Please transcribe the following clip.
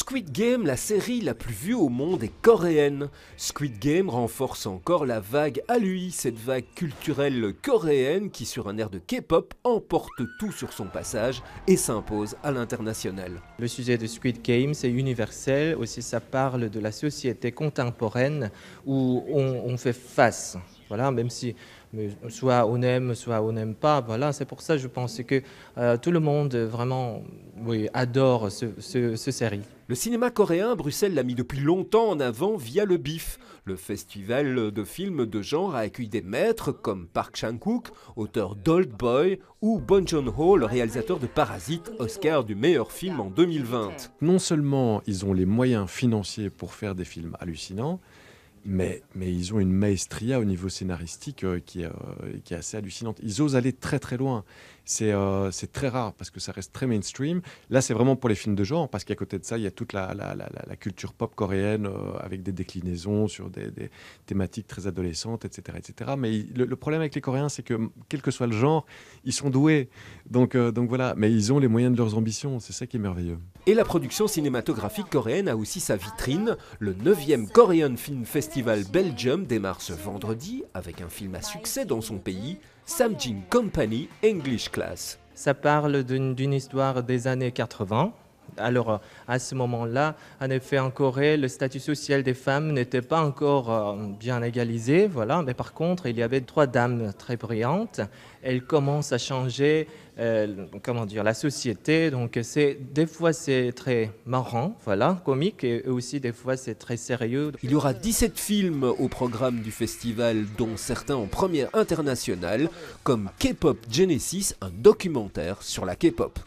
Squid Game, la série la plus vue au monde, est coréenne. Squid Game renforce encore la vague à lui, cette vague culturelle coréenne qui, sur un air de K-pop, emporte tout sur son passage et s'impose à l'international. Le sujet de Squid Game, c'est universel, aussi ça parle de la société contemporaine où on, on fait face voilà, même si soit on aime, soit on n'aime pas. Voilà, c'est pour ça que je pense que euh, tout le monde vraiment adore ce, série. Le cinéma coréen, Bruxelles l'a mis depuis longtemps en avant via le BIF. Le festival de films de genre a accueilli des maîtres comme Park Chan-wook, auteur d'Old Boy, ou Bon Joon-ho, le réalisateur de Parasite, Oscar du meilleur film en 2020. Non seulement ils ont les moyens financiers pour faire des films hallucinants, mais, ils ont une maestria au niveau scénaristique euh, qui, est, euh, qui est assez hallucinante. Ils osent aller très très loin. Euh, c'est très rare parce que ça reste très mainstream. Là, c'est vraiment pour les films de genre parce qu'à côté de ça, il y a toute la, culture pop coréenne avec des déclinaisons sur des, thématiques très adolescentes, etc. etc. Mais le, problème avec les Coréens, c'est que quel que soit le genre, ils sont doués. Donc, donc voilà, mais ils ont les moyens de leurs ambitions. C'est ça qui est merveilleux. Et la production cinématographique coréenne a aussi sa vitrine. Le 9e Korean Film Festival festival Belgium démarre ce vendredi avec un film à succès dans son pays, Samjin Company English Class. Ça parle d'une histoire des années 80 alors, euh, à ce moment-là, en effet, en Corée, le statut social des femmes n'était pas encore euh, bien égalisé, voilà. Mais par contre, il y avait trois dames très brillantes. Elles commencent à changer, euh, comment dire, la société. Donc, c'est des fois c'est très marrant, voilà, comique, et aussi des fois c'est très sérieux. Il y aura 17 films au programme du festival, dont certains en première internationale, comme K-pop Genesis, un documentaire sur la K-pop.